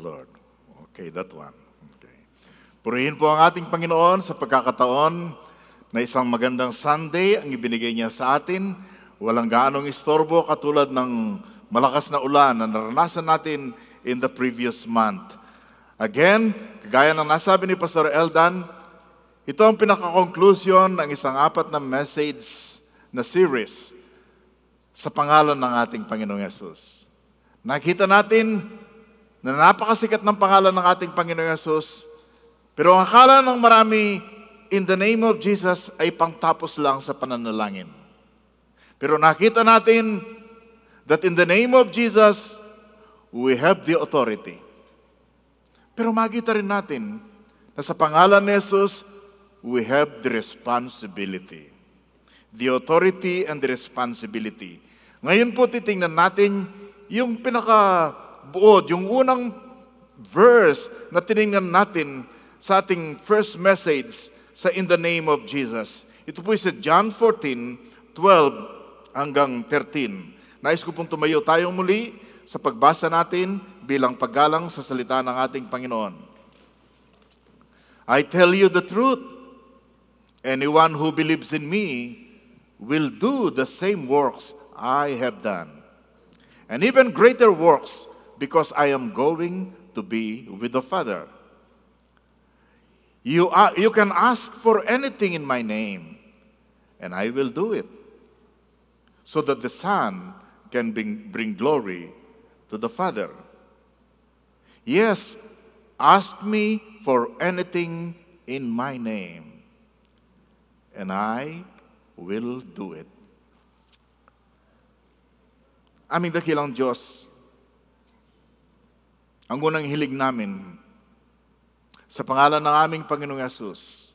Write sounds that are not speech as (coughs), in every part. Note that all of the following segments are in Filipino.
Lord. Okay, that one. Okay. Purihin po ang ating Panginoon sa pagkakataon na isang magandang Sunday ang ibinigay niya sa atin. Walang gaanong istorbo katulad ng malakas na ulan na naranasan natin in the previous month. Again, kagaya ng nasabi ni Pastor Eldan, ito ang pinaka-conclusion ng isang apat na message na series sa pangalan ng ating Panginoong Yesus. Nakita natin na napakasikat ng pangalan ng ating Panginoong Yesus, pero ang akala ng marami, in the name of Jesus, ay pangtapos lang sa pananalangin. Pero nakita natin that in the name of Jesus, we have the authority. Pero makita rin natin na sa pangalan ni Jesus, we have the responsibility. The authority and the responsibility. Ngayon po titingnan natin yung pinaka buod, yung unang verse na tiningnan natin sa ating first message sa In the Name of Jesus. Ito po sa John 14, 12 hanggang 13. Nais ko pong tumayo tayo muli sa pagbasa natin bilang paggalang sa salita ng ating Panginoon. I tell you the truth. Anyone who believes in me will do the same works I have done. And even greater works because I am going to be with the Father. You, are, you can ask for anything in my name, and I will do it, so that the Son can bring, bring glory to the Father. Yes, ask me for anything in my name, and I will do it. Aming dakilang Diyos, Ang unang hilig namin, sa pangalan ng aming Panginoong Yesus,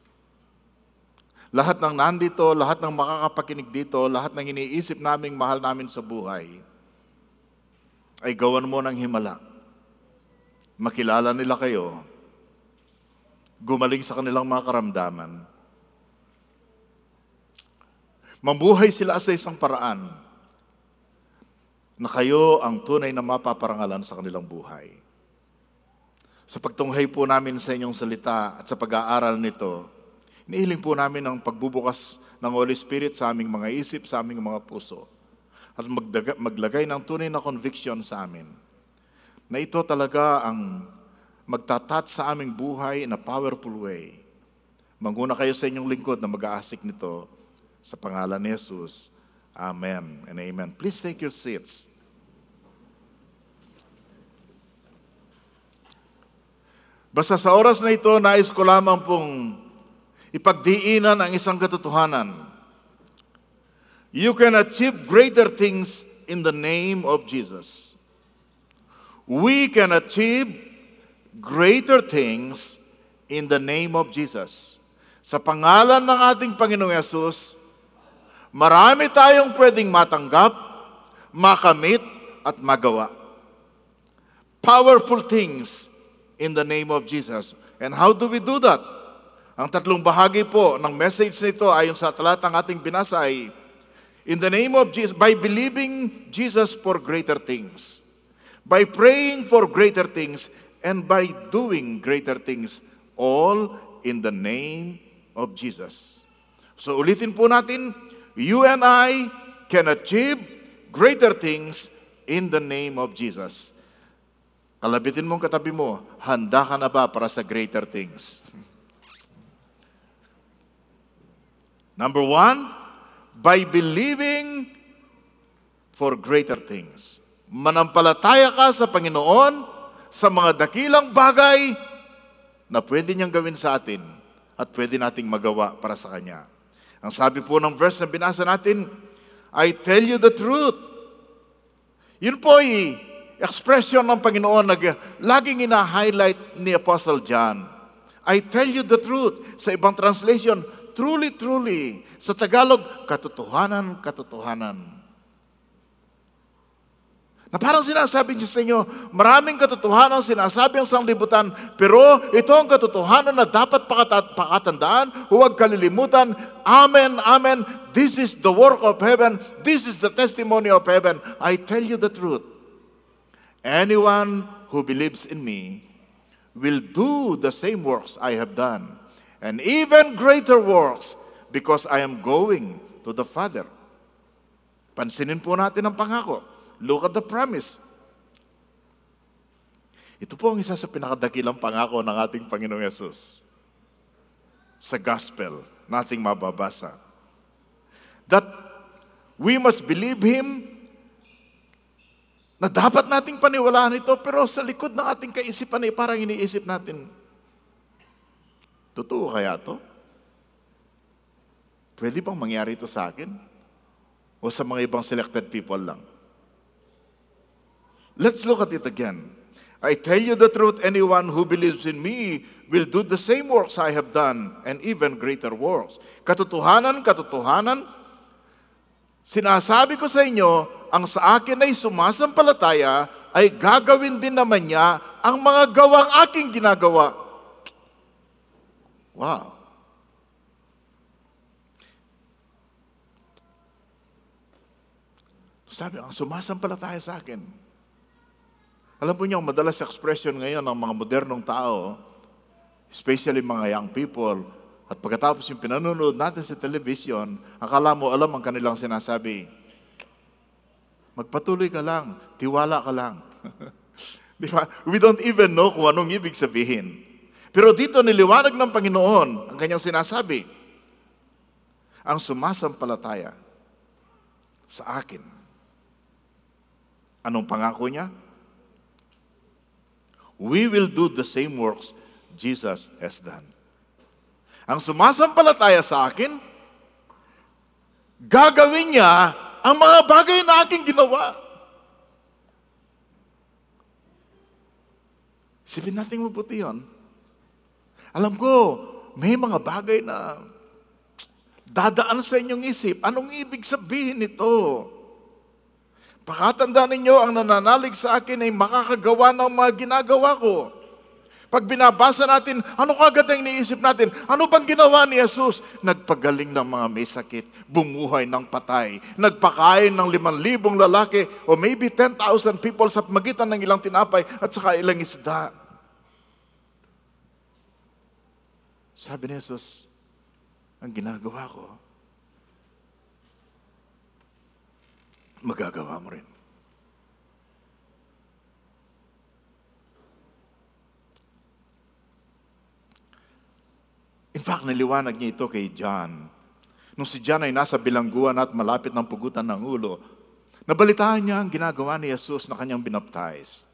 lahat ng nandito, lahat ng makakapakinig dito, lahat ng iniisip naming mahal namin sa buhay, ay gawan mo ng himala. Makilala nila kayo, gumaling sa kanilang mga karamdaman, Mambuhay sila sa isang paraan na kayo ang tunay na mapaparangalan sa kanilang buhay. Sa pagtunghay po namin sa inyong salita at sa pag-aaral nito, inihiling po namin ang pagbubukas ng Holy Spirit sa aming mga isip, sa aming mga puso, at magdaga, maglagay ng tunay na conviction sa amin na ito talaga ang magtatat sa aming buhay in a powerful way. Manguna kayo sa inyong lingkod na mag-aasik nito sa pangalan ni Jesus. Amen and amen. Please take your seats. Basta sa oras na ito, nais ko lamang pong ipagdiinan ang isang katotohanan. You can achieve greater things in the name of Jesus. We can achieve greater things in the name of Jesus. Sa pangalan ng ating Panginoong Yesus, marami tayong pwedeng matanggap, makamit, at magawa. Powerful things in the name of Jesus. And how do we do that? Ang tatlong bahagi po ng message nito ayon sa talatang ating binasa ay in the name of Jesus, by believing Jesus for greater things, by praying for greater things, and by doing greater things, all in the name of Jesus. So ulitin po natin, you and I can achieve greater things in the name of Jesus. Kalabitin mong katabi mo, handa ka na ba para sa greater things? Number one, by believing for greater things. Manampalataya ka sa Panginoon sa mga dakilang bagay na pwede niyang gawin sa atin at pwede nating magawa para sa Kanya. Ang sabi po ng verse na binasa natin, I tell you the truth. Yun po ay expression ng Panginoon na laging ina-highlight ni Apostle John. I tell you the truth. Sa ibang translation, truly, truly. Sa Tagalog, katotohanan, katotohanan. Na parang sinasabi niya sa inyo, maraming katotohanan sinasabi ang sanglibutan, pero ito ang katotohanan na dapat pakat- pakatandaan, huwag kalilimutan. Amen, amen. This is the work of heaven. This is the testimony of heaven. I tell you the truth. Anyone who believes in me will do the same works I have done, and even greater works, because I am going to the Father. Pansinin po natin ang pangako. Look at the promise. Ito po ang isa sa pinakadakilang pangako ng ating Panginoong Yesus. Sa gospel, nating mababasa. That we must believe Him na dapat nating paniwalaan ito, pero sa likod ng ating kaisipan ay parang iniisip natin, totoo kaya to? Pwede bang mangyari ito sa akin? O sa mga ibang selected people lang? Let's look at it again. I tell you the truth, anyone who believes in me will do the same works I have done and even greater works. Katotohanan, katotohanan, Sinasabi ko sa inyo, ang sa akin ay sumasampalataya, ay gagawin din naman niya ang mga gawang aking ginagawa. Wow. Sabi, ang sumasampalataya sa akin. Alam po niyo, madalas expression ngayon ng mga modernong tao, especially mga young people, at pagkatapos yung pinanonood natin sa television, akala mo alam ang kanilang sinasabi. Magpatuloy ka lang, tiwala ka lang. (laughs) Di ba? We don't even know kung anong ibig sabihin. Pero dito niliwanag ng Panginoon ang kanyang sinasabi. Ang sumasampalataya sa akin. Anong pangako niya? We will do the same works Jesus has done. Ang sumasampalataya sa akin, gagawin niya ang mga bagay na aking ginawa. Sipin natin mabuti yun. Alam ko, may mga bagay na dadaan sa inyong isip. Anong ibig sabihin nito? Pakatanda ninyo, ang nananalig sa akin ay makakagawa ng mga ginagawa ko. Pag binabasa natin, ano kagad ang iniisip natin? Ano bang ginawa ni Jesus? Nagpagaling ng mga may sakit, bumuhay ng patay, nagpakain ng liman libong lalaki o maybe 10,000 people sa magitan ng ilang tinapay at saka ilang isda. Sabi ni Jesus, ang ginagawa ko, magagawa mo rin fact, naliwanag niya ito kay John. Nung si John ay nasa bilangguan at malapit ng pugutan ng ulo, nabalitaan niya ang ginagawa ni Jesus na kanyang binaptize.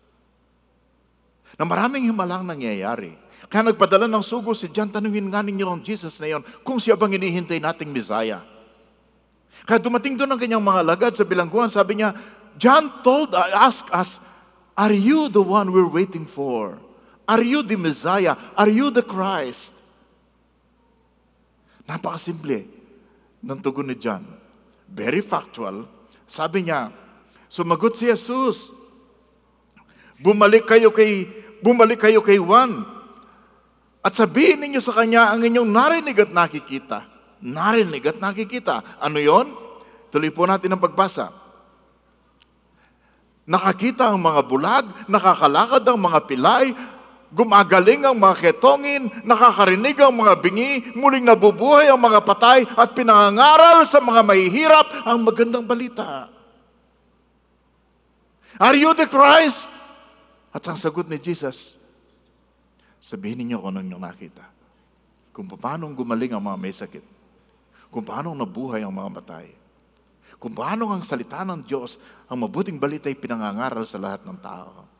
Na maraming himalang nangyayari. Kaya nagpadala ng sugo si John, tanungin nga ninyo ang Jesus na yon kung siya bang inihintay nating Messiah. Kaya dumating doon ang kanyang mga lagad sa bilangguan, sabi niya, John told, uh, ask us, Are you the one we're waiting for? Are you the Messiah? Are you the Christ? Napakasimple ng tugon ni John. Very factual. Sabi niya, sumagot si Jesus, bumalik kayo kay bumalik kayo kay Juan at sabihin ninyo sa kanya ang inyong narinig at nakikita. Narinig at nakikita. Ano yon? Tuloy po natin ang pagbasa. Nakakita ang mga bulag, nakakalakad ang mga pilay, Gumagaling ang mga ketongin, nakakarinig ang mga bingi, muling nabubuhay ang mga patay at pinangangaral sa mga mahihirap ang magandang balita. Are you the Christ? At ang sagot ni Jesus, sabihin ninyo kung ano niyo nakita. Kung paano gumaling ang mga may sakit. Kung paano nabuhay ang mga matay. Kung paano ang salita ng Diyos, ang mabuting balita ay pinangangaral sa lahat ng tao.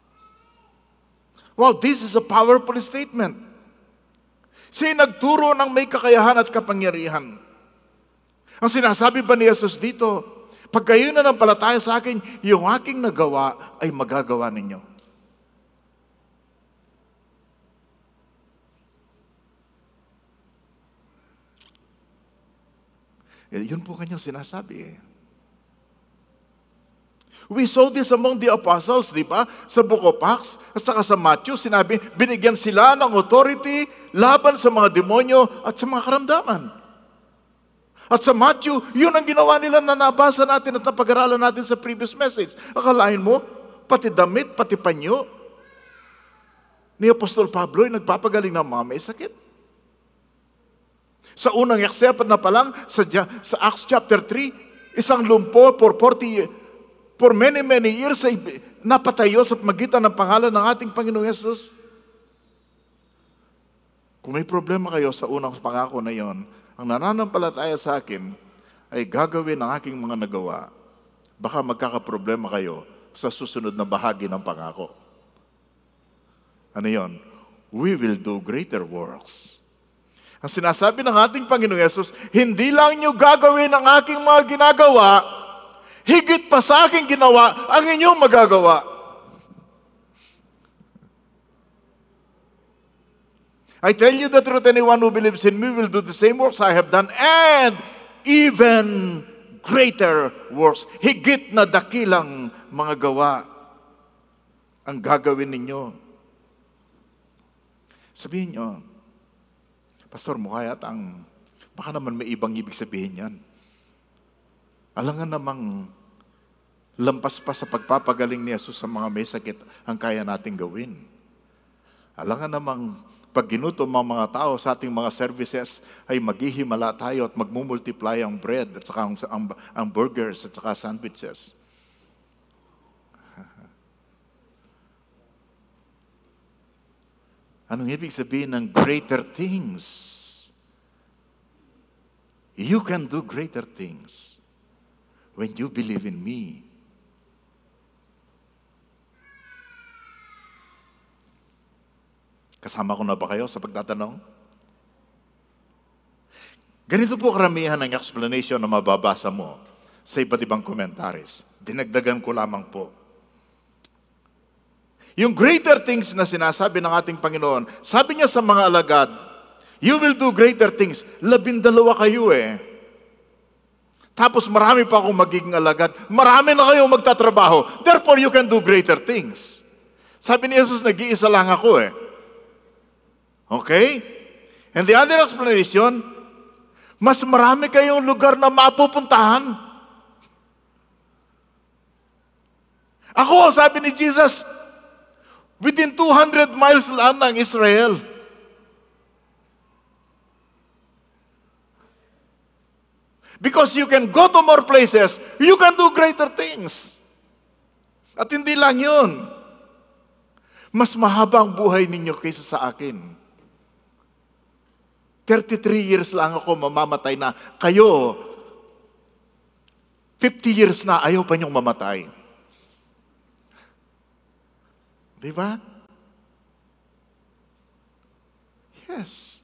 Wow, this is a powerful statement. Si nagturo ng may kakayahan at kapangyarihan. Ang sinasabi ba ni Jesus dito, pag kayo na nampalataya sa akin, yung aking nagawa ay magagawa ninyo. Eh, Yun po kanyang sinasabi eh. We saw this among the apostles, di ba? Sa Book of Acts, at saka sa Matthew, sinabi, binigyan sila ng authority laban sa mga demonyo at sa mga karamdaman. At sa Matthew, yun ang ginawa nila na nabasa natin at napag-aralan natin sa previous message. Akalain mo, pati damit, pati panyo, ni Apostol Pablo ay nagpapagaling ng mga may sakit. Sa unang eksepat na pa lang, sa, sa Acts chapter 3, isang lumpo for 40 For many, many years ay napatayo sa magitan ng pangalan ng ating Panginoong Yesus. Kung may problema kayo sa unang pangako na yon, ang nananampalataya sa akin ay gagawin ang aking mga nagawa. Baka magkakaproblema kayo sa susunod na bahagi ng pangako. Ano yon? We will do greater works. Ang sinasabi ng ating Panginoong Yesus, hindi lang nyo gagawin ang aking mga ginagawa, Higit pa sa aking ginawa ang inyong magagawa. I tell you the truth, anyone who believes in me will do the same works I have done and even greater works. Higit na dakilang mga gawa ang gagawin ninyo. Sabihin nyo, Pastor, mukha yata ang, baka naman may ibang ibig sabihin yan. Alangan namang lampas pa sa pagpapagaling ni Jesus sa mga may sakit ang kaya nating gawin. Alangan namang pag ginutom ang mga tao sa ating mga services ay maghihimala tayo at magmumultiply ang bread at saka ang, ang, ang burgers at saka sandwiches. (laughs) Anong ibig sabihin ng greater things? You can do greater things when you believe in me. Kasama ko na ba kayo sa pagtatanong? Ganito po karamihan ang explanation na mababasa mo sa iba't ibang commentaries. Dinagdagan ko lamang po. Yung greater things na sinasabi ng ating Panginoon, sabi niya sa mga alagad, you will do greater things. Labindalawa kayo eh. Tapos marami pa akong magiging alagad. Marami na kayong magtatrabaho. Therefore, you can do greater things. Sabi ni Jesus, nag-iisa lang ako eh. Okay? And the other explanation, mas marami kayong lugar na mapupuntahan. Ako, sabi ni Jesus, within 200 miles lang ng Israel. Because you can go to more places, you can do greater things. At hindi lang yun. Mas mahabang buhay ninyo kaysa sa akin. 33 years lang ako mamamatay na. Kayo, 50 years na, ayaw pa niyong mamatay. Di ba? Yes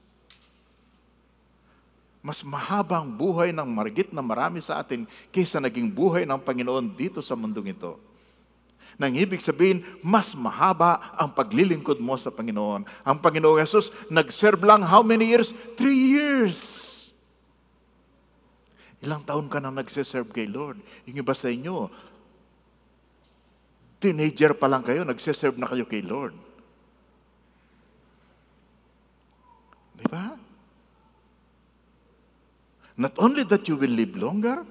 mas mahabang buhay ng margit na marami sa atin kaysa naging buhay ng Panginoon dito sa mundong ito. Nang ibig sabihin, mas mahaba ang paglilingkod mo sa Panginoon. Ang Panginoong Yesus, nag-serve lang how many years? Three years. Ilang taon ka nang nagsiserve kay Lord? Yung iba sa inyo, teenager pa lang kayo, nagsiserve na kayo kay Lord. Di ba? Not only that you will live longer,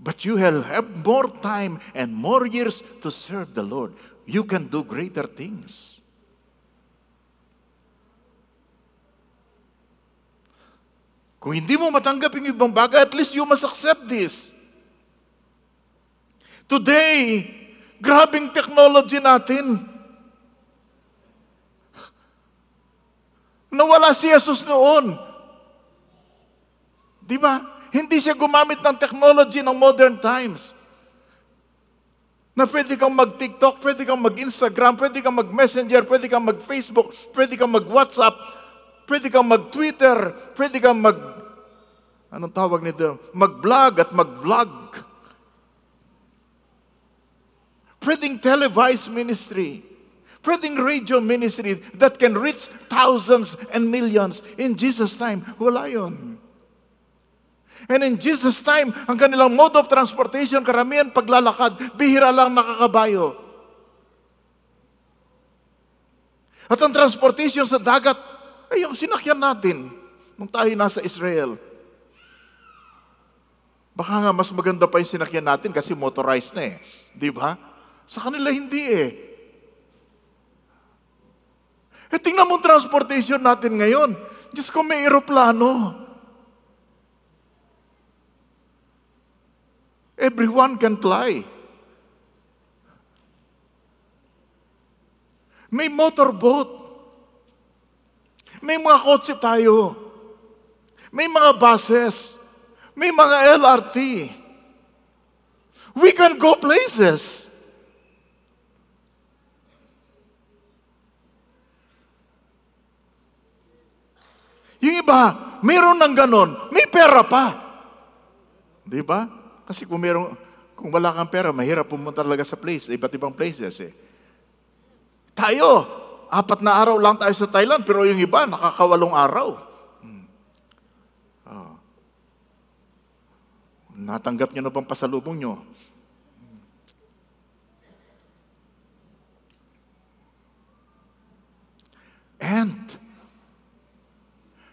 but you will have more time and more years to serve the Lord. You can do greater things. Kung hindi mo matanggap yung ibang bagay, at least you must accept this. Today, grabing technology natin. Nawala si Jesus noon. Di ba? Hindi siya gumamit ng technology ng modern times. Na pwede kang mag-TikTok, pwede kang mag-Instagram, pwede kang mag-Messenger, pwede kang mag-Facebook, pwede kang mag-WhatsApp, pwede kang mag-Twitter, pwede kang mag... Anong tawag nito? Mag-vlog at mag-vlog. Pwedeng televised ministry. Pwedeng radio ministry that can reach thousands and millions. In Jesus' time, wala yun. And in Jesus' time, ang kanilang mode of transportation, karamihan paglalakad, bihira lang nakakabayo. At ang transportation sa dagat, ay yung sinakyan natin nung tayo nasa Israel. Baka nga mas maganda pa yung sinakyan natin kasi motorized na eh. Di ba? Sa kanila hindi eh. E tingnan mo transportation natin ngayon. Diyos ko, may eroplano. Everyone can fly. May motorboat. May mga kotse tayo. May mga buses. May mga LRT. We can go places. Yung iba, mayroon ng ganon, may pera pa. Di ba? Kasi kung, merong, kung wala kang pera, mahirap pumunta talaga sa place, eh, iba't ibang places eh. Tayo, apat na araw lang tayo sa Thailand, pero yung iba, nakakawalong araw. Hmm. Oh. Natanggap niyo na bang pasalubong niyo? And,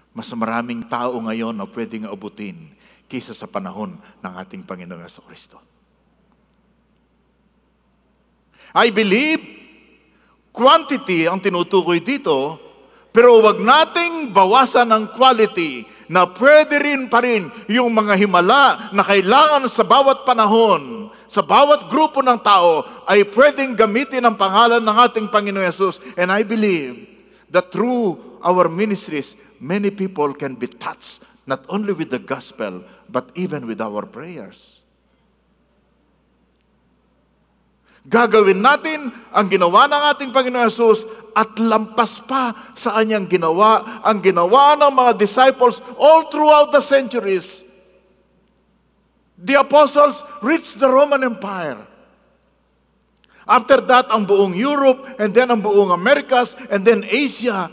mas maraming tao ngayon na pwedeng abutin kisa sa panahon ng ating Panginoong Yeso Kristo. I believe quantity ang tinutukoy dito, pero wag nating bawasan ang quality na pwede rin pa rin yung mga himala na kailangan sa bawat panahon, sa bawat grupo ng tao, ay pwedeng gamitin ang pangalan ng ating Panginoon Yesus. And I believe that through our ministries, many people can be touched not only with the gospel, but even with our prayers. Gagawin natin ang ginawa ng ating Panginoon Yesus at lampas pa sa kanyang ginawa, ang ginawa ng mga disciples all throughout the centuries. The apostles reached the Roman Empire. After that, ang buong Europe, and then ang buong Americas, and then Asia,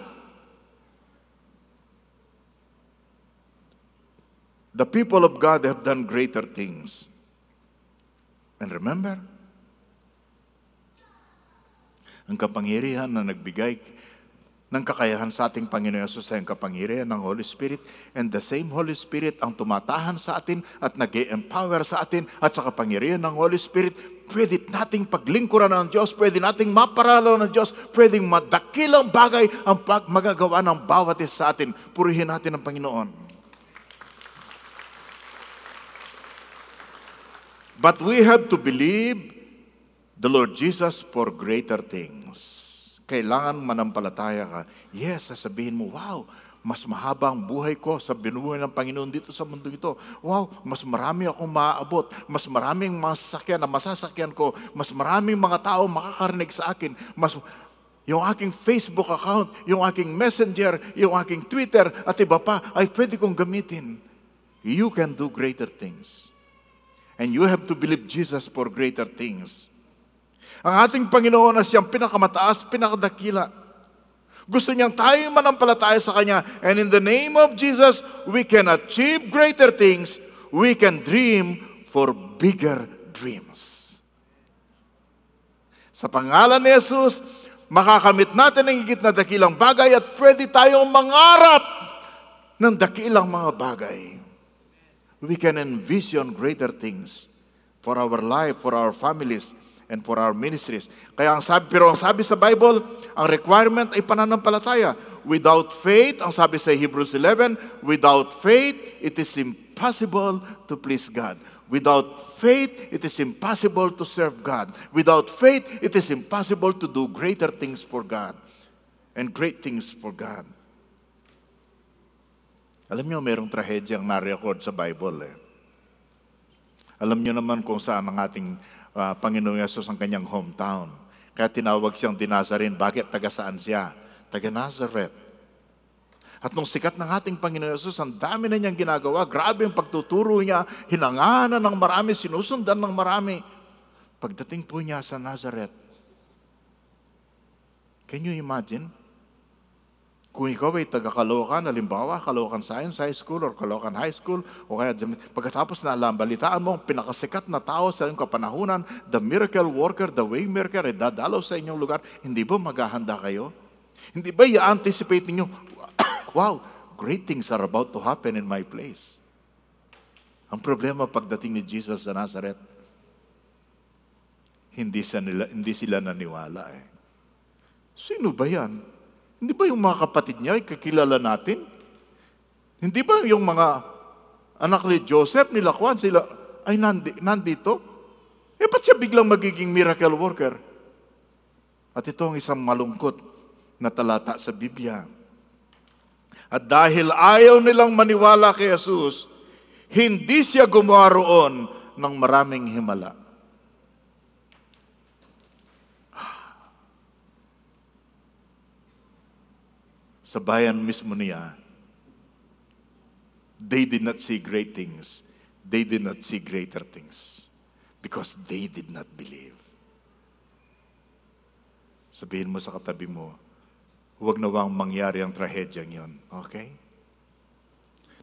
The people of God have done greater things. And remember, ang kapangyarihan na nagbigay ng kakayahan sa ating Panginoon Yesus ay ang kapangyarihan ng Holy Spirit. And the same Holy Spirit ang tumatahan sa atin at nag empower sa atin at sa kapangyarihan ng Holy Spirit, pwede nating paglingkuran ng Diyos, pwede nating maparalo ng Diyos, pwede madakilang bagay ang magagawa ng bawat isa sa atin. Purihin natin ang Panginoon. But we have to believe the Lord Jesus for greater things. Kailangan manampalataya ka. Yes, sasabihin mo, wow, mas mahaba ang buhay ko sa binubuhay ng Panginoon dito sa mundong ito. Wow, mas marami akong maaabot, mas maraming masasakyan na masasakyan ko, mas maraming mga tao makakarinig sa akin, mas yung aking Facebook account, yung aking Messenger, yung aking Twitter, at iba pa, ay pwede kong gamitin. You can do greater things. And you have to believe Jesus for greater things. Ang ating Panginoon na siyang pinakamataas, pinakadakila. Gusto niyang tayong manampalataya sa Kanya. And in the name of Jesus, we can achieve greater things. We can dream for bigger dreams. Sa pangalan ni Jesus, makakamit natin ang higit na dakilang bagay at pwede tayong mangarap ng dakilang mga bagay. we can envision greater things for our life, for our families, and for our ministries. Kaya ang sabi, pero ang sabi sa Bible, ang requirement ay pananampalataya. Without faith, ang sabi sa Hebrews 11, without faith, it is impossible to please God. Without faith, it is impossible to serve God. Without faith, it is impossible to do greater things for God and great things for God. Alam niyo, mayroong trahedyang narecord sa Bible eh. Alam niyo naman kung saan ang ating uh, Panginoong Yesus ang kanyang hometown. Kaya tinawag siyang dinazarin. Bakit? Taga saan siya? Taga Nazareth. At nung sikat ng ating Panginoong Yesus, ang dami na niyang ginagawa. Grabe ang pagtuturo niya. Hinanganan ng marami, sinusundan ng marami. Pagdating po niya sa Nazareth, can you imagine? Kung ikaw ay taga Caloocan, halimbawa, Caloocan Science High School or Caloocan High School, o kaya pagkatapos na alam, balitaan mo ang pinakasikat na tao sa iyong kapanahunan, the miracle worker, the way maker, ay dadalaw sa inyong lugar, hindi ba maghahanda kayo? Hindi ba i-anticipate ninyo, (coughs) wow, great things are about to happen in my place. Ang problema pagdating ni Jesus sa Nazareth, hindi, sa nila, hindi sila naniwala eh. Sino ba yan? Hindi ba yung mga kapatid niya, kakilala natin? Hindi ba yung mga anak ni Joseph, ni Lakwan, sila, ay nandi, nandito? Eh, ba't siya biglang magiging miracle worker? At ito ang isang malungkot na talata sa Biblia. At dahil ayaw nilang maniwala kay Jesus, hindi siya gumawa roon ng maraming himala. sa bayan mismo niya, they did not see great things. They did not see greater things because they did not believe. Sabihin mo sa katabi mo, huwag nawang mangyari ang trahedyang yon. Okay?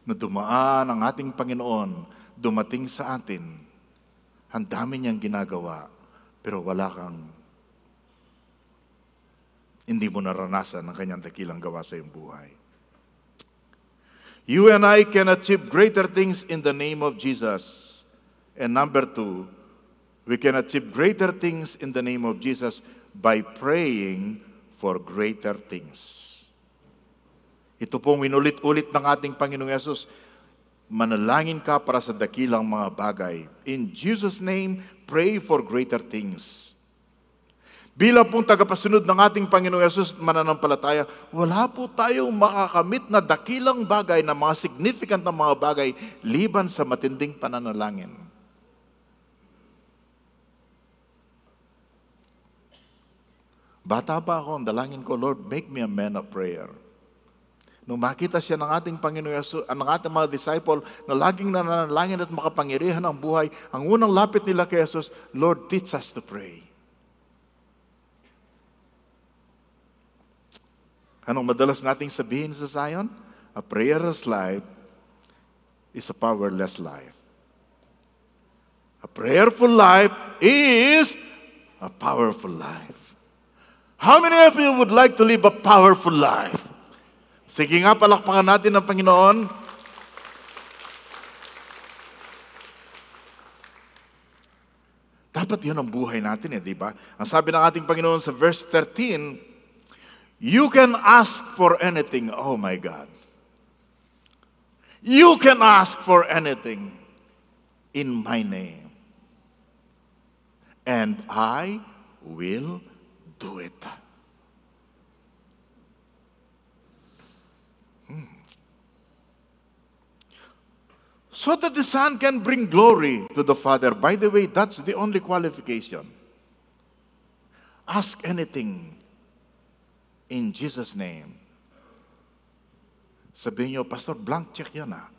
Na dumaan ang ating Panginoon, dumating sa atin, ang dami niyang ginagawa, pero wala kang hindi mo naranasan ang kanyang dakilang gawa sa iyong buhay. You and I can achieve greater things in the name of Jesus. And number two, we can achieve greater things in the name of Jesus by praying for greater things. Ito pong inulit ulit ng ating Panginoong Yesus, manalangin ka para sa dakilang mga bagay. In Jesus' name, pray for greater things. Bilang pong tagapasunod ng ating Panginoong Yesus mananampalataya, wala po tayong makakamit na dakilang bagay na mga significant na mga bagay liban sa matinding pananalangin. Bata pa ako, ang dalangin ko, Lord, make me a man of prayer. Nung makita siya ng ating Panginoon Yesus, ang ah, ating mga disciple na laging nananalangin at makapangyarihan ang buhay, ang unang lapit nila kay Yesus, Lord, teach us to pray. Anong madalas nating sabihin sa Zion? A prayerless life is a powerless life. A prayerful life is a powerful life. How many of you would like to live a powerful life? Sige nga, palakpakan natin ang Panginoon. Dapat yun ang buhay natin eh, di ba? Ang sabi ng ating Panginoon sa verse 13, You can ask for anything. Oh my God. You can ask for anything in my name. And I will do it. Hmm. So that the Son can bring glory to the Father. By the way, that's the only qualification. Ask anything in Jesus' name. Sabihin nyo, Pastor, blank check yan ah.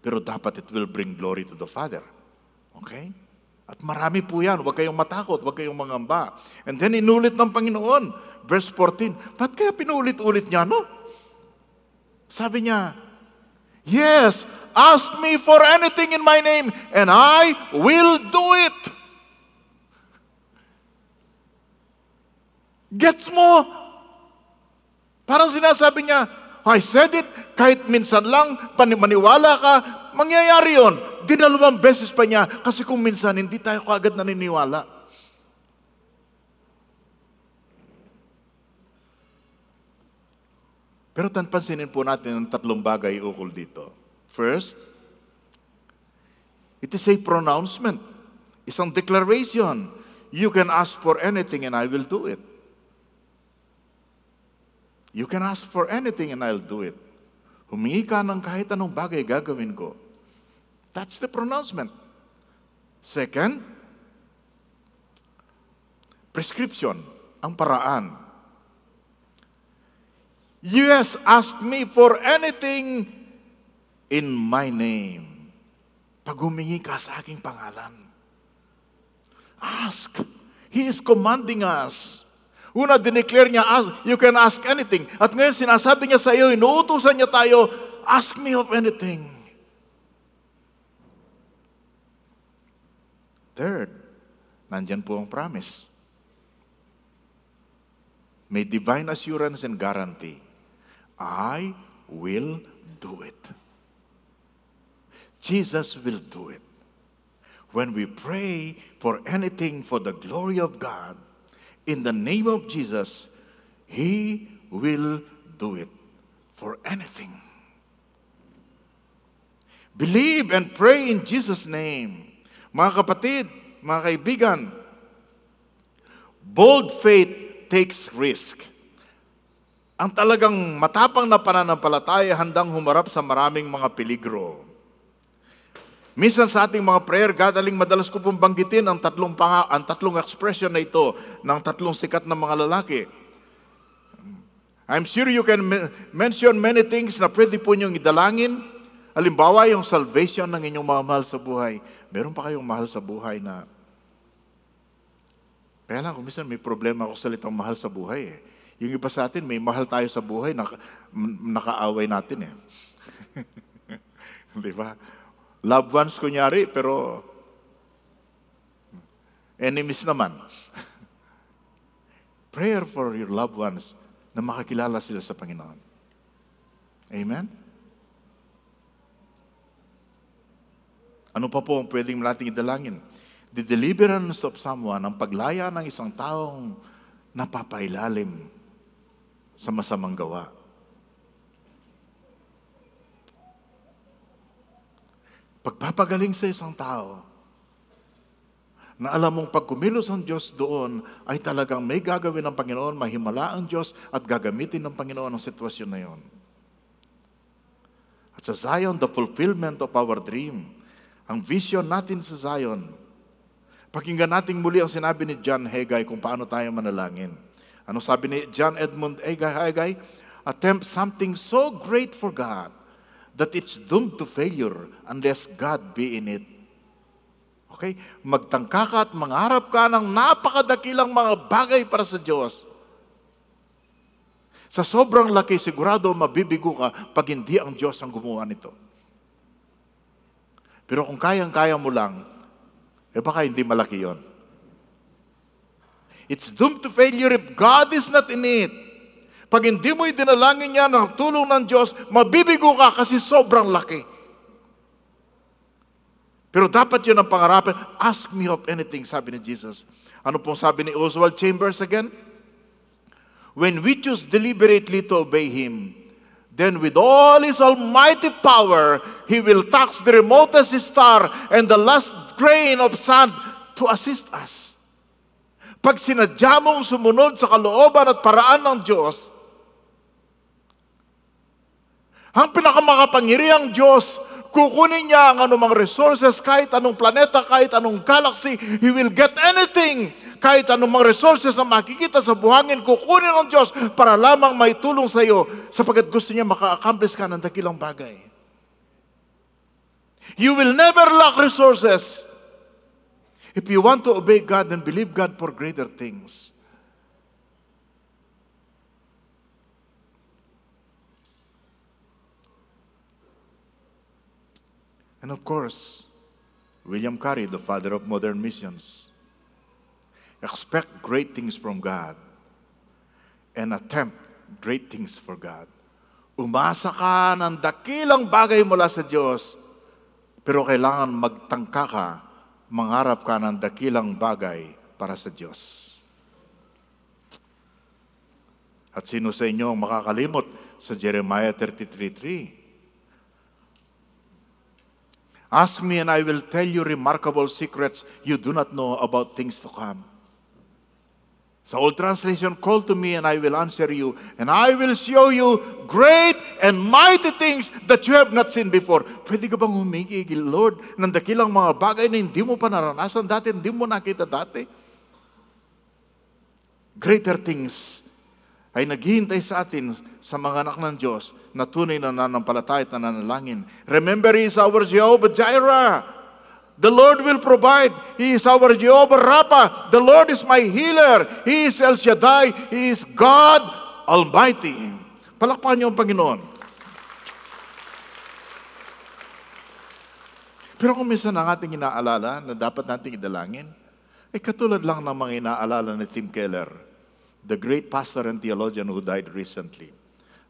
Pero dapat it will bring glory to the Father. Okay? At marami po yan. Huwag kayong matakot, huwag kayong mangamba. And then inulit ng Panginoon, verse 14. Ba't kaya pinulit-ulit niya, no? Sabi niya, Yes, ask me for anything in my name, and I will do it. Gets mo? Parang sinasabi niya, I said it, kahit minsan lang, maniwala ka, mangyayari yon. Dinalawang beses pa niya, kasi kung minsan hindi tayo kaagad naniniwala. Pero tanpansinin po natin ang tatlong bagay ukol dito. First, it is a pronouncement. Isang declaration. You can ask for anything and I will do it. You can ask for anything and I'll do it. Humingi ka ng kahit anong bagay, gagawin ko. That's the pronouncement. Second, prescription, ang paraan. Yes, ask me for anything in my name. Pag humingi ka sa aking pangalan, ask. He is commanding us. Una, dineclare niya, ask, you can ask anything. At ngayon, sinasabi niya sa iyo, inuutosan niya tayo, ask me of anything. Third, nandyan po ang promise. May divine assurance and guarantee. I will do it. Jesus will do it. When we pray for anything for the glory of God, in the name of Jesus, He will do it for anything. Believe and pray in Jesus' name. Mga kapatid, mga kaibigan, bold faith takes risk. Ang talagang matapang na pananampalataya handang humarap sa maraming mga peligro. Minsan sa ating mga prayer gathering, madalas ko pong banggitin ang tatlong, panga, ang tatlong expression na ito ng tatlong sikat ng mga lalaki. I'm sure you can mention many things na pwede po niyong idalangin. Halimbawa, yung salvation ng inyong mga mahal sa buhay. Meron pa kayong mahal sa buhay na... Kaya lang, kumisan may problema ako sa litang mahal sa buhay eh. Yung iba sa atin, may mahal tayo sa buhay, naka, nakaaway natin eh. (laughs) Di ba? Loved ones, kunyari, pero enemies naman. (laughs) Prayer for your loved ones na makakilala sila sa Panginoon. Amen? Ano pa po ang pwedeng nating idalangin? The deliverance of someone, ang paglaya ng isang taong napapailalim sa masamang gawa. pagpapagaling sa isang tao, na alam mong pag kumilos ang Diyos doon, ay talagang may gagawin ng Panginoon, mahimala ang Diyos at gagamitin ng Panginoon ang sitwasyon na yon. At sa Zion, the fulfillment of our dream, ang vision natin sa Zion, pakinggan natin muli ang sinabi ni John Hegay kung paano tayo manalangin. Ano sabi ni John Edmund Hegay? Attempt something so great for God that it's doomed to failure unless God be in it. Okay? Magtangka ka at mangarap ka ng napakadakilang mga bagay para sa Diyos. Sa sobrang laki, sigurado mabibigo ka pag hindi ang Diyos ang gumawa nito. Pero kung kayang-kaya mo lang, eh baka hindi malaki yon. It's doomed to failure if God is not in it. Pag hindi mo idinalangin niya ng tulong ng Diyos, mabibigo ka kasi sobrang laki. Pero dapat yun ang pangarapin. Ask me of anything, sabi ni Jesus. Ano pong sabi ni Oswald Chambers again? When we choose deliberately to obey Him, then with all His almighty power, He will tax the remotest star and the last grain of sand to assist us. Pag sinadya mong sumunod sa kalooban at paraan ng Diyos, ang pinakamakapangyarihang Diyos, kukunin niya ang anumang resources, kahit anong planeta, kahit anong galaxy, He will get anything. Kahit anumang resources na makikita sa buhangin, kukunin ng Diyos para lamang may tulong sa iyo sapagkat gusto niya maka-accomplish ka ng dakilang bagay. You will never lack resources. If you want to obey God and believe God for greater things, And of course, William Carey, the father of modern missions. Expect great things from God and attempt great things for God. Umasa ka ng dakilang bagay mula sa Diyos, pero kailangan magtangka ka, mangarap ka ng dakilang bagay para sa Diyos. At sino sa inyo ang makakalimot sa Jeremiah 33.3? Ask me, and I will tell you remarkable secrets you do not know about things to come. So, old translation, call to me and I will answer you, and I will show you great and mighty things that you have not seen before. Pwede ka bang humigigil, Lord, ng dakilang mga bagay na hindi mo pa naranasan dati, hindi mo nakita dati? Greater things ay naghihintay sa atin sa mga anak ng Diyos na tunay na nanampalataya at nananalangin. Remember, He is our Jehovah Jireh. The Lord will provide. He is our Jehovah Rapha. The Lord is my healer. He is El Shaddai. He is God Almighty. Palakpakan niyo ang Panginoon. Pero kung minsan ang ating inaalala na dapat nating idalangin, ay eh katulad lang ng mga inaalala ni Tim Keller, the great pastor and theologian who died recently.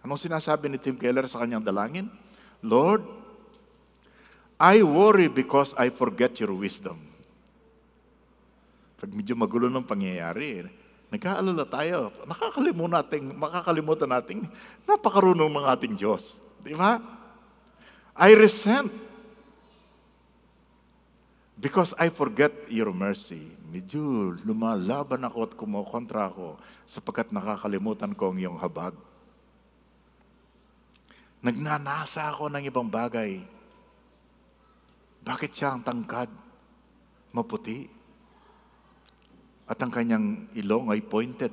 Anong sinasabi ni Tim Keller sa kanyang dalangin? Lord, I worry because I forget your wisdom. Pag medyo magulo ng pangyayari, nagkaalala tayo, nakakalimutan natin, makakalimutan natin, napakarunong ng ating Diyos. Di ba? I resent because I forget your mercy. Medyo lumalaban ako at kumukontra ako sapagkat nakakalimutan ko ang iyong habag. Nagnanasa ako ng ibang bagay. Bakit siya ang tangkad? Maputi. At ang kanyang ilong ay pointed.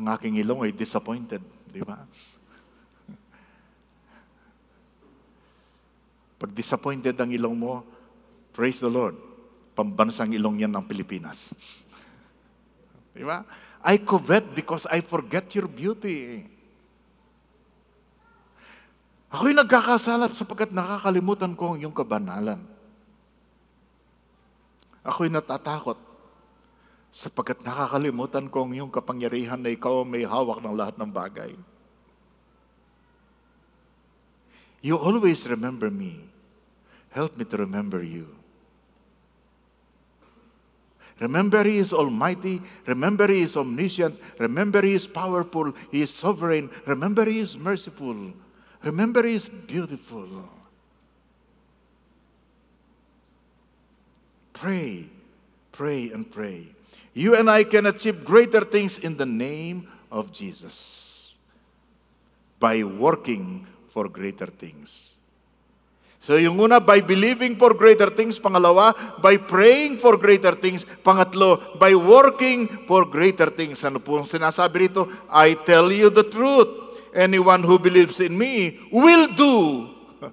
Ang aking ilong ay disappointed. Di ba? (laughs) Pag disappointed ang ilong mo, praise the Lord, pambansang ilong yan ng Pilipinas. (laughs) Di ba? I covet because I forget your beauty. Ako'y nagkakasala sapagkat nakakalimutan ko ang iyong kabanalan. Ako'y natatakot sapagkat nakakalimutan ko ang iyong kapangyarihan na ikaw may hawak ng lahat ng bagay. You always remember me. Help me to remember you. Remember He is almighty. Remember He is omniscient. Remember He is powerful. He is sovereign. Remember He is merciful. Remember, he's beautiful. Pray, pray, and pray. You and I can achieve greater things in the name of Jesus by working for greater things. So yung una, by believing for greater things. Pangalawa, by praying for greater things. Pangatlo, by working for greater things. Ano po ang sinasabi rito? I tell you the truth anyone who believes in me will do. (laughs)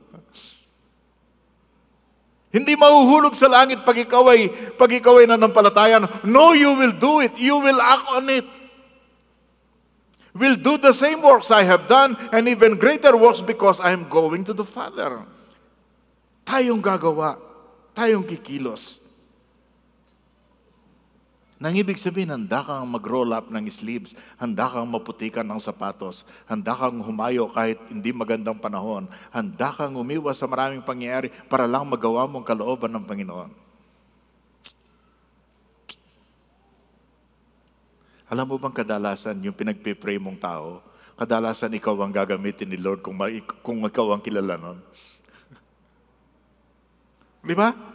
Hindi mauhulog sa langit pag ikaw ay, pag ikaw ay nanampalatayan. No, you will do it. You will act on it. Will do the same works I have done and even greater works because I am going to the Father. Tayong gagawa. Tayong kikilos. Nang ibig sabihin, handa kang mag-roll up ng sleeves, handa kang maputikan ng sapatos, handa kang humayo kahit hindi magandang panahon, handa kang umiwas sa maraming pangyayari para lang magawa mong kalooban ng Panginoon. Alam mo bang kadalasan yung pinagpipray mong tao, kadalasan ikaw ang gagamitin ni Lord kung, ma- kung ikaw ang kilala nun? (laughs) Di ba?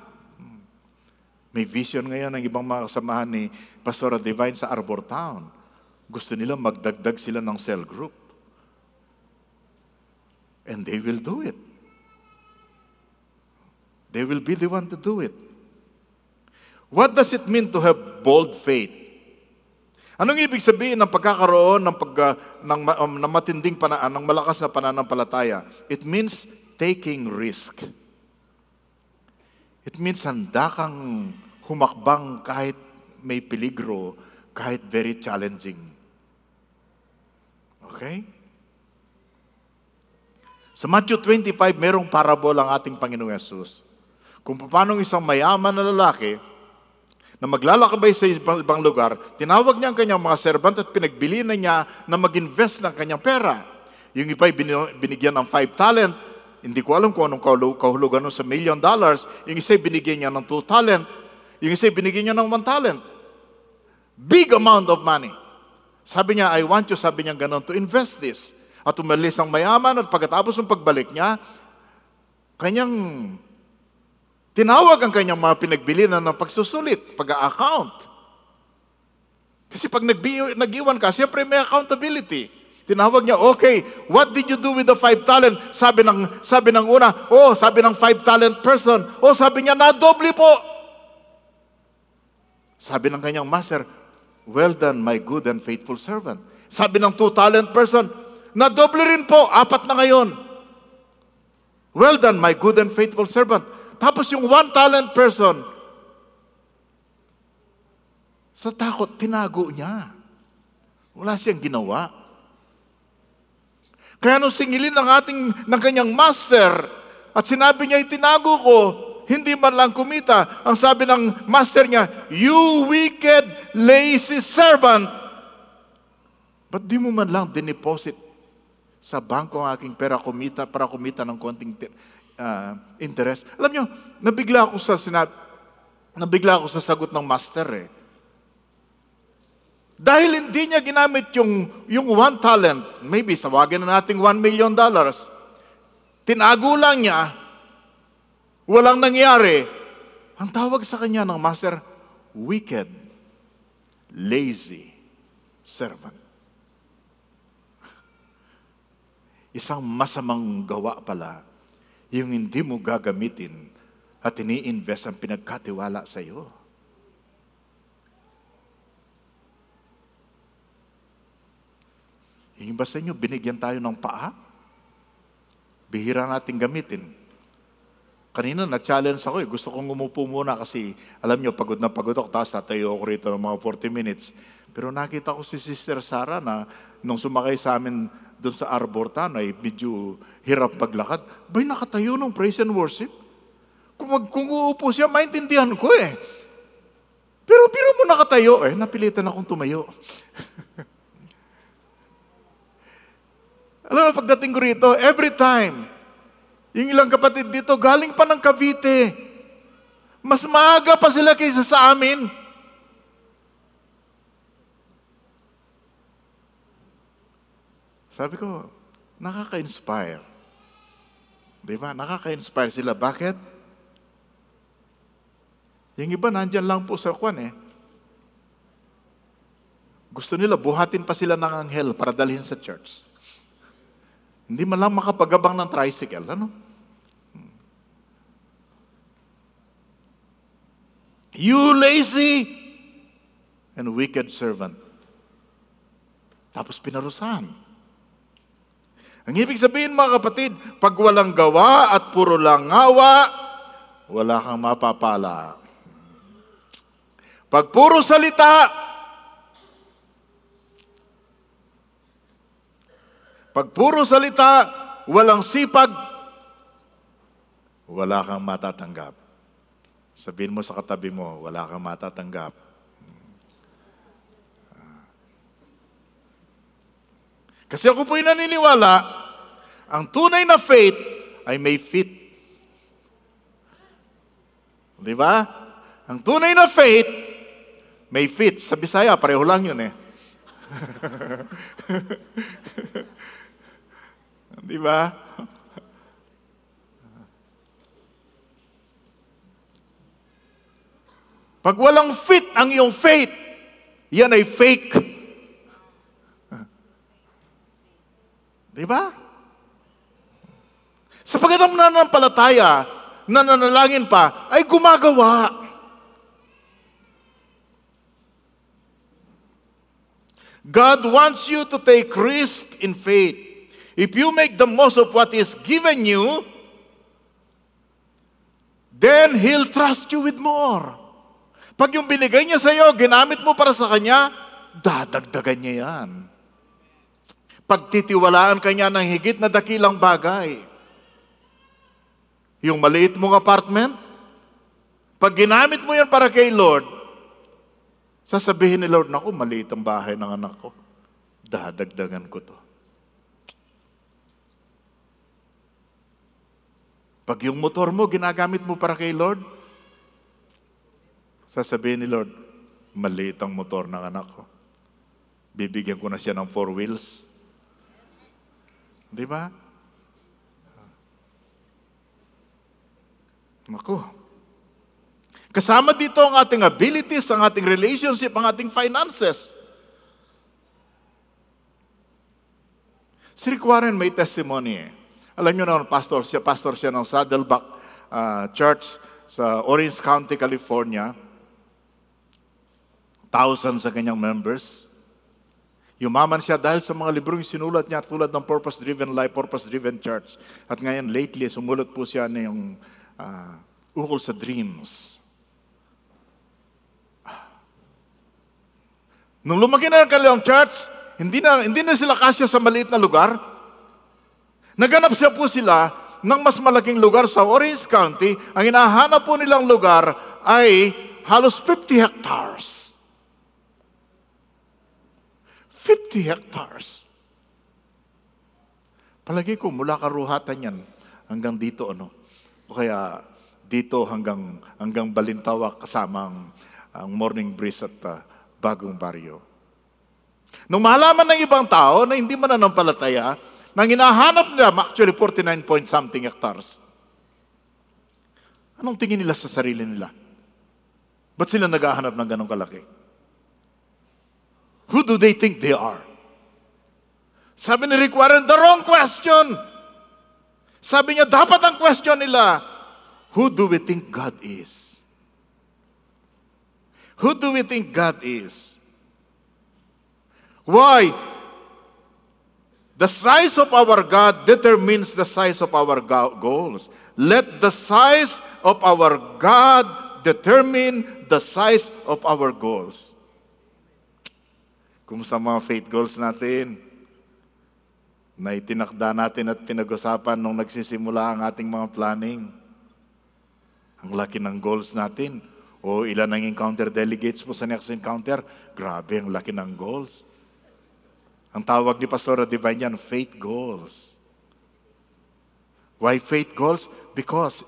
May vision ngayon ng ibang mga kasamahan ni Pastor Divine sa Arbor Town. Gusto nila magdagdag sila ng cell group. And they will do it. They will be the one to do it. What does it mean to have bold faith? Anong ibig sabihin ng pagkakaroon ng, pag, uh, ng, um, ng matinding panaan, ng malakas na pananampalataya? It means taking risk. It means handa kang humakbang kahit may peligro, kahit very challenging. Okay? Sa Matthew 25, merong parable ang ating Panginoong Yesus. Kung paano isang mayaman na lalaki na maglalakbay sa ibang lugar, tinawag niya ang kanyang mga servant at pinagbili na niya na mag-invest ng kanyang pera. Yung iba'y binigyan ng 5 talent, hindi ko alam kung anong kahulugan sa million dollars. Yung isa'y binigyan niya ng 2 talent. You can say, binigyan niya ng one talent. Big amount of money. Sabi niya, I want you, sabi niya ganun, to invest this. At umalis ang mayaman at pagkatapos ng pagbalik niya, kanyang tinawag ang kanyang mga pinagbilinan ng pagsusulit, pag-account. Kasi pag nag-iwan ka, siyempre may accountability. Tinawag niya, okay, what did you do with the five talent? Sabi ng, sabi ng una, oh, sabi ng five talent person, oh, sabi niya, na doble po. Sabi ng kanyang master, Well done, my good and faithful servant. Sabi ng two-talent person, Nadoble rin po, apat na ngayon. Well done, my good and faithful servant. Tapos yung one-talent person, sa takot, tinago niya. Wala siyang ginawa. Kaya nung singilin ng ating, ng kanyang master, at sinabi niya, itinago ko, hindi man lang kumita. Ang sabi ng master niya, You wicked, lazy servant! Ba't di mo man lang dineposit sa bangko ang aking pera kumita para kumita ng konting uh, interest? Alam niyo, nabigla ako sa sinabi, nabigla ako sa sagot ng master eh. Dahil hindi niya ginamit yung, yung one talent, maybe sa wagin na nating one million dollars, tinago lang niya Walang nangyari. Ang tawag sa kanya ng master, wicked, lazy servant. (laughs) Isang masamang gawa pala yung hindi mo gagamitin at ini-invest ang pinagkatiwala sa iyo. Yung ba sa inyo, binigyan tayo ng paa? Bihira natin gamitin. Kanina na-challenge ako eh. Gusto kong umupo muna kasi alam nyo, pagod na pagod ako. Tapos natayo ako rito ng mga 40 minutes. Pero nakita ko si Sister Sara na nung sumakay sa amin doon sa Arbor Tanay, medyo hirap paglakad. Ba'y nakatayo ng praise and worship? Kung, kung uupo siya, maintindihan ko eh. Pero, pero mo nakatayo eh. Napilitan akong tumayo. (laughs) Alam mo, pagdating ko rito, every time yung ilang kapatid dito, galing pa ng Cavite. Mas maaga pa sila kaysa sa amin. Sabi ko, nakaka-inspire. Di ba? Nakaka-inspire sila. Bakit? Yung iba, nandyan lang po sa kwan eh. Gusto nila, buhatin pa sila ng anghel para dalhin sa church. Hindi man lang makapagabang ng tricycle. Ano? You lazy and wicked servant. Tapos pinarusahan. Ang ibig sabihin mga kapatid, pag walang gawa at puro lang ngawa, wala kang mapapala. Pag puro salita, Pag puro salita, walang sipag, wala kang matatanggap. Sabihin mo sa katabi mo, wala kang matatanggap. Kasi ako po'y naniniwala, ang tunay na faith ay may fit. Di ba? Ang tunay na faith may fit. Sa Bisaya, pareho lang yun eh. (laughs) Di ba? Pag walang fit ang iyong faith, yan ay fake. Di ba? Sa pagkatam na ng palataya, na nanalangin pa, ay gumagawa. God wants you to take risk in faith. If you make the most of what is given you, then He'll trust you with more. Pag yung binigay niya sa iyo, ginamit mo para sa Kanya, dadagdagan niya yan. Pagtitiwalaan Kanya niya ng higit na dakilang bagay. Yung maliit mong apartment, pag ginamit mo yan para kay Lord, sasabihin ni Lord, naku, maliit ang bahay ng anak ko. Dadagdagan ko to. Pag yung motor mo, ginagamit mo para kay Lord, sasabihin ni Lord, maliit ang motor ng anak ko. Bibigyan ko na siya ng four wheels. Di ba? Naku. Kasama dito ang ating abilities, ang ating relationship, ang ating finances. Si Rick Warren may testimony eh. Alam nyo naman, pastor siya, pastor siya ng Saddleback uh, Church sa Orange County, California. Thousands sa kanyang members. Yumaman siya dahil sa mga librong sinulat niya tulad ng Purpose Driven Life, Purpose Driven Church. At ngayon, lately, sumulat po siya na yung uh, ah, ukol sa dreams. Nung lumaki na ng kanilang church, hindi na, hindi na sila kasya sa maliit na lugar, Naganap siya po sila ng mas malaking lugar sa Orange County. Ang hinahanap po nilang lugar ay halos 50 hectares. 50 hectares. Palagi ko, mula karuhatan yan hanggang dito, ano? O kaya dito hanggang, hanggang Balintawa kasama ang, ang morning breeze at uh, bagong baryo. Nung malaman ng ibang tao na hindi mananampalataya, nang hinahanap nila, actually 49 point something hectares. Anong tingin nila sa sarili nila? Ba't sila naghahanap ng ganong kalaki? Who do they think they are? Sabi ni Rick Warren, the wrong question. Sabi niya, dapat ang question nila, who do we think God is? Who do we think God is? Why? The size of our God determines the size of our goals. Let the size of our God determine the size of our goals. Kung sa mga faith goals natin, na itinakda natin at pinag-usapan nung nagsisimula ang ating mga planning. Ang laki ng goals natin. O ilan ang encounter delegates po sa next encounter, grabe ang laki ng goals. Ang tawag ni Pastor Divine yan, faith goals. Why faith goals? Because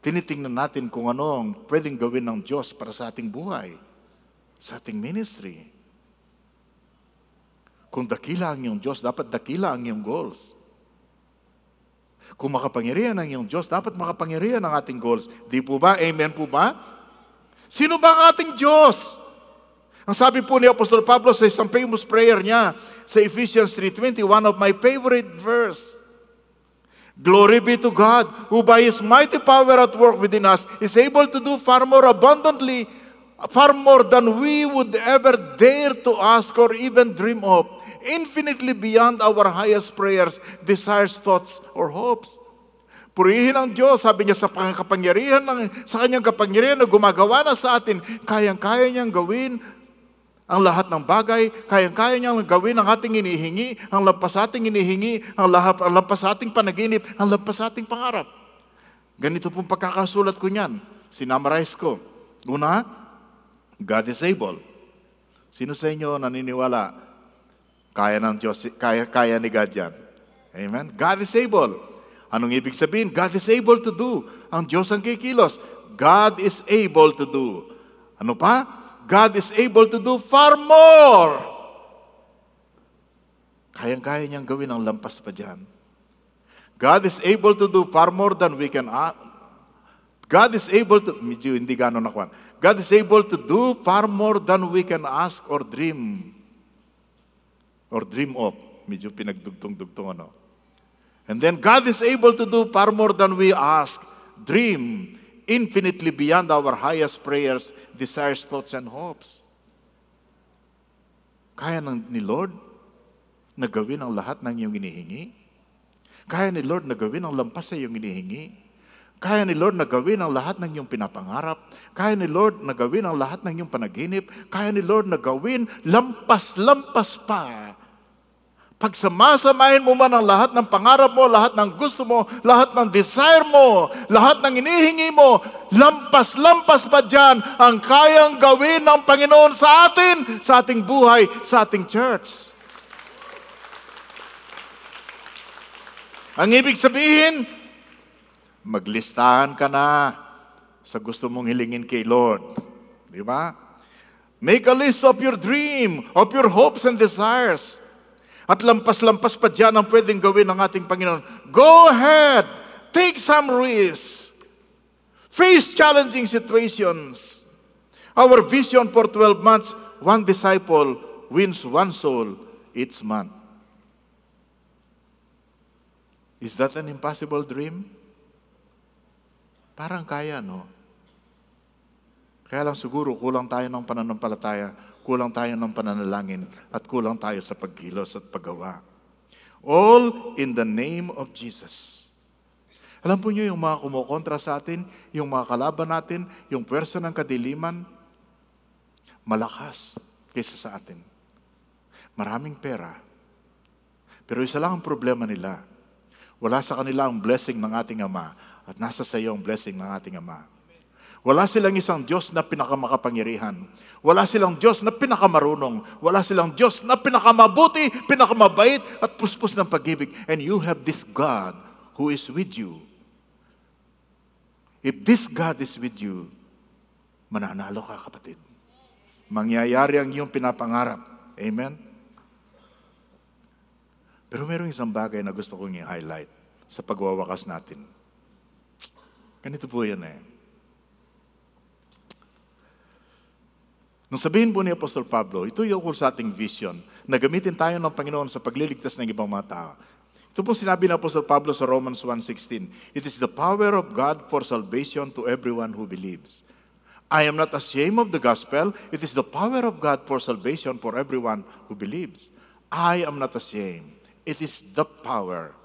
tinitingnan natin kung ano ang pwedeng gawin ng Diyos para sa ating buhay, sa ating ministry. Kung dakila ang iyong Diyos, dapat dakila ang iyong goals. Kung makapangyarihan ang iyong Diyos, dapat makapangyarihan ang ating goals. Di po ba? Amen po ba? Sino ba ang ating Diyos? Ang sabi po ni Apostol Pablo sa isang famous prayer niya sa Ephesians 3.20, one of my favorite verse. Glory be to God, who by His mighty power at work within us is able to do far more abundantly, far more than we would ever dare to ask or even dream of, infinitely beyond our highest prayers, desires, thoughts, or hopes. Purihin ang Diyos, sabi niya sa kapangyarihan, ng, sa kanyang kapangyarihan na gumagawa na sa atin, kayang-kaya niyang gawin ang lahat ng bagay, kayang-kaya niyang gawin ang ating inihingi, ang lampas sa ating inihingi, ang, lahat, ang lampas sa ating panaginip, ang lampas sa ating pangarap. Ganito pong pagkakasulat ko niyan. Sinamarize ko. Una, God is able. Sino sa inyo naniniwala? Kaya ng Diyos, kaya, kaya ni God yan. Amen? God is able. Anong ibig sabihin? God is able to do. Ang Diyos ang kikilos. God is able to do. Ano pa? God is able to do far more. Kayang-kaya niyang gawin ang lampas pa dyan. God is able to do far more than we can uh, God is able to, medyo hindi gano'n nakuha. Ah. God is able to do far more than we can ask or dream. Or dream of. Medyo pinagdugtong-dugtong ano. And then God is able to do far more than we ask, dream, infinitely beyond our highest prayers, desires, thoughts, and hopes. Kaya ng, ni Lord na gawin ang lahat ng iyong inihingi. Kaya ni Lord na gawin ang lampas sa iyong inihingi. Kaya ni Lord na gawin ang lahat ng iyong pinapangarap. Kaya ni Lord na gawin ang lahat ng iyong panaginip. Kaya ni Lord na gawin lampas-lampas pa pag samasamahin mo man ang lahat ng pangarap mo, lahat ng gusto mo, lahat ng desire mo, lahat ng inihingi mo, lampas-lampas pa dyan ang kayang gawin ng Panginoon sa atin, sa ating buhay, sa ating church. Ang ibig sabihin, maglistahan ka na sa gusto mong hilingin kay Lord. Di ba? Make a list of your dream, of your hopes and desires. At lampas-lampas pa dyan ang pwedeng gawin ng ating Panginoon. Go ahead! Take some risks. Face challenging situations. Our vision for 12 months, one disciple wins one soul each month. Is that an impossible dream? Parang kaya, no? Kaya lang siguro kulang tayo ng pananampalataya kulang tayo ng pananalangin at kulang tayo sa pagkilos at paggawa. All in the name of Jesus. Alam po niyo yung mga kumukontra sa atin, yung mga kalaban natin, yung pwersa ng kadiliman, malakas kaysa sa atin. Maraming pera. Pero isa lang ang problema nila. Wala sa kanila ang blessing ng ating Ama at nasa sa iyo ang blessing ng ating Ama. Wala silang isang Diyos na pinakamakapangyarihan. Wala silang Diyos na pinakamarunong. Wala silang Diyos na pinakamabuti, pinakamabait, at puspos ng pag-ibig. And you have this God who is with you. If this God is with you, mananalo ka kapatid. Mangyayari ang iyong pinapangarap. Amen? Pero merong isang bagay na gusto kong i-highlight sa pagwawakas natin. Ganito po yan eh. Nung sabihin po ni Apostol Pablo, ito yung sa ating vision, na gamitin tayo ng Panginoon sa pagliligtas ng ibang mga tao. Ito po sinabi ni Apostol Pablo sa Romans 1.16, It is the power of God for salvation to everyone who believes. I am not ashamed of the gospel. It is the power of God for salvation for everyone who believes. I am not ashamed. It is the power.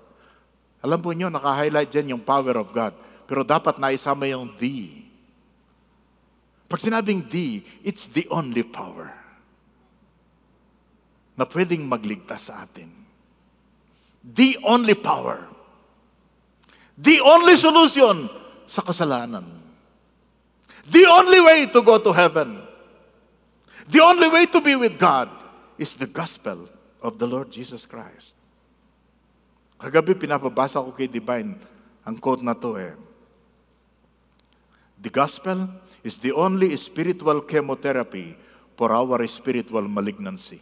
Alam po nyo, naka-highlight dyan yung power of God. Pero dapat naisama yung the pag sinabing the, it's the only power na pwedeng magligtas sa atin. The only power. The only solution sa kasalanan. The only way to go to heaven. The only way to be with God is the gospel of the Lord Jesus Christ. Kagabi pinapabasa ko kay Divine ang quote na to eh. The gospel is the only spiritual chemotherapy for our spiritual malignancy.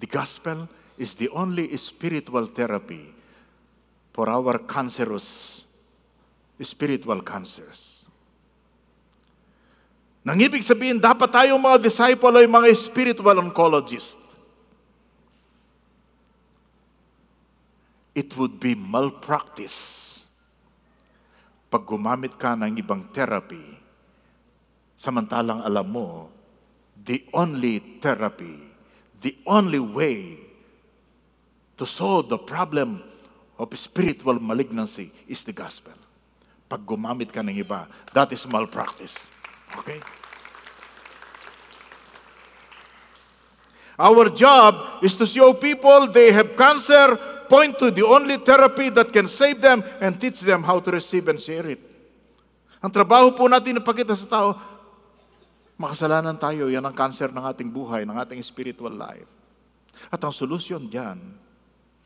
The gospel is the only spiritual therapy for our cancerous, spiritual cancers. Nang ibig sabihin, dapat tayo mga disciple ay mga spiritual oncologist. It would be malpractice pag gumamit ka ng ibang therapy, samantalang alam mo, the only therapy, the only way to solve the problem of spiritual malignancy is the gospel. Pag gumamit ka ng iba, that is malpractice. Okay? Our job is to show people they have cancer point to the only therapy that can save them and teach them how to receive and share it. Ang trabaho po natin na pakita sa tao, makasalanan tayo, yan ang cancer ng ating buhay, ng ating spiritual life. At ang solusyon diyan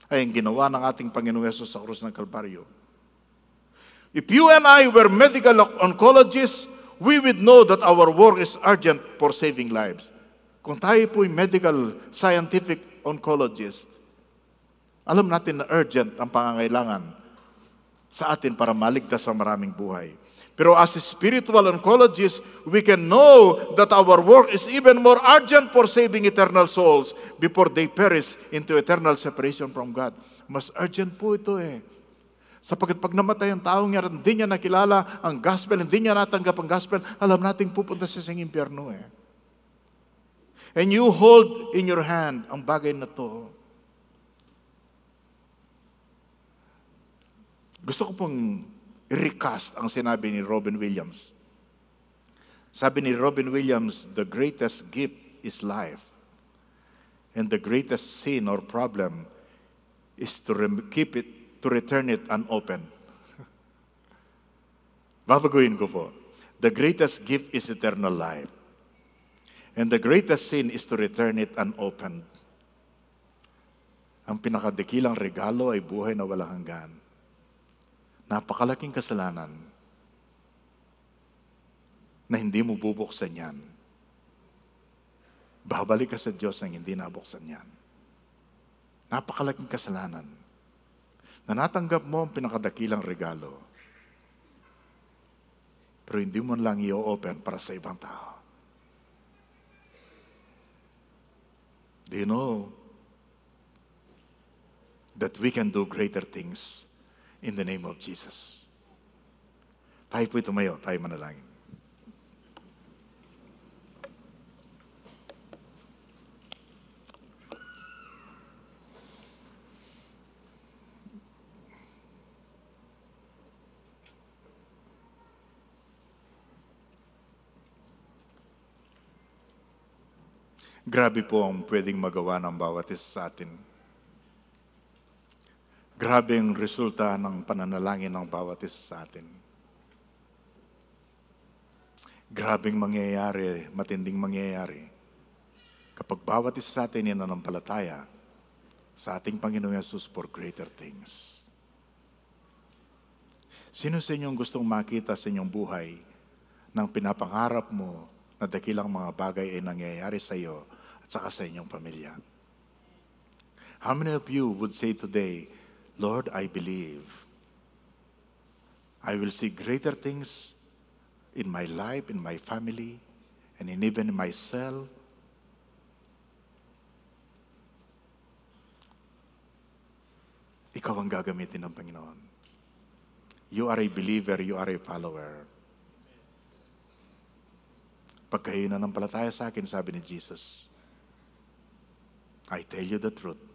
ay ang ginawa ng ating Panginoong Yesus sa krus ng Kalbaryo. If you and I were medical oncologists, we would know that our work is urgent for saving lives. Kung tayo po'y medical scientific oncologist, alam natin na urgent ang pangangailangan sa atin para maligtas ang maraming buhay. Pero as spiritual oncologists, we can know that our work is even more urgent for saving eternal souls before they perish into eternal separation from God. Mas urgent po ito eh. Sapagkat pag namatay ang taong niya, hindi niya nakilala ang gospel, hindi niya natanggap ang gospel, alam natin pupunta siya sa impyerno eh. And you hold in your hand ang bagay na to. Gusto ko pong recast ang sinabi ni Robin Williams. Sabi ni Robin Williams, the greatest gift is life. And the greatest sin or problem is to re- keep it, to return it unopened. (laughs) Babaguhin ko po. The greatest gift is eternal life. And the greatest sin is to return it unopened. Ang pinakadikilang regalo ay buhay na walang hanggan. Napakalaking kasalanan na hindi mo bubuksan yan. Babalik ka sa Diyos nang hindi nabuksan yan. Napakalaking kasalanan na natanggap mo ang pinakadakilang regalo pero hindi mo lang i-open para sa ibang tao. Do you know that we can do greater things in the name of Jesus. Tayo po'y tumayo, tayo manalangin. Grabe po ang pwedeng magawa ng bawat isa sa atin Grabe ang resulta ng pananalangin ng bawat isa sa atin. Grabing mangyayari, matinding mangyayari. Kapag bawat isa sa atin nananampalataya sa ating Panginoong Yesus for greater things. Sino sa inyong gustong makita sa inyong buhay ng pinapangarap mo na dakilang mga bagay ay nangyayari sa iyo at saka sa inyong pamilya? How many of you would say today, Lord, I believe. I will see greater things in my life, in my family, and in even myself. Ikaw ang gagamitin ng Panginoon. You are a believer, you are a follower. Pagkayo ng palataya sa akin, sabi ni Jesus, I tell you the truth.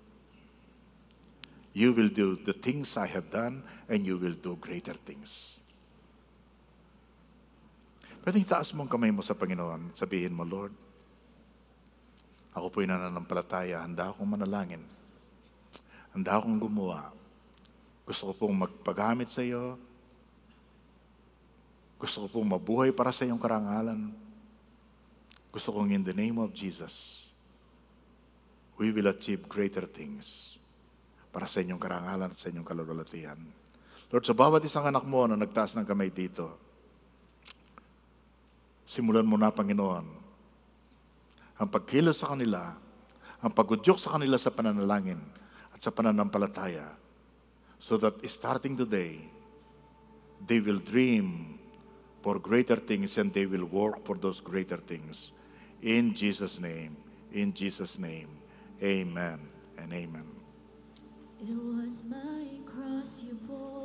You will do the things I have done, and you will do greater things. Pwedeng taas mong kamay mo sa Panginoon, sabihin mo, Lord, ako po'y nananampalataya, handa akong manalangin. Handa akong gumawa. Gusto ko pong magpagamit sa iyo. Gusto ko pong mabuhay para sa iyong karangalan. Gusto kong in the name of Jesus, we will achieve greater things para sa inyong karangalan at sa inyong kalululatian. Lord, sa bawat isang anak mo na nagtaas ng kamay dito, simulan mo na, Panginoon, ang pagkilos sa kanila, ang pagudyok sa kanila sa pananalangin at sa pananampalataya, so that starting today, they will dream for greater things and they will work for those greater things. In Jesus' name, in Jesus' name, amen and amen. It was my cross you bore.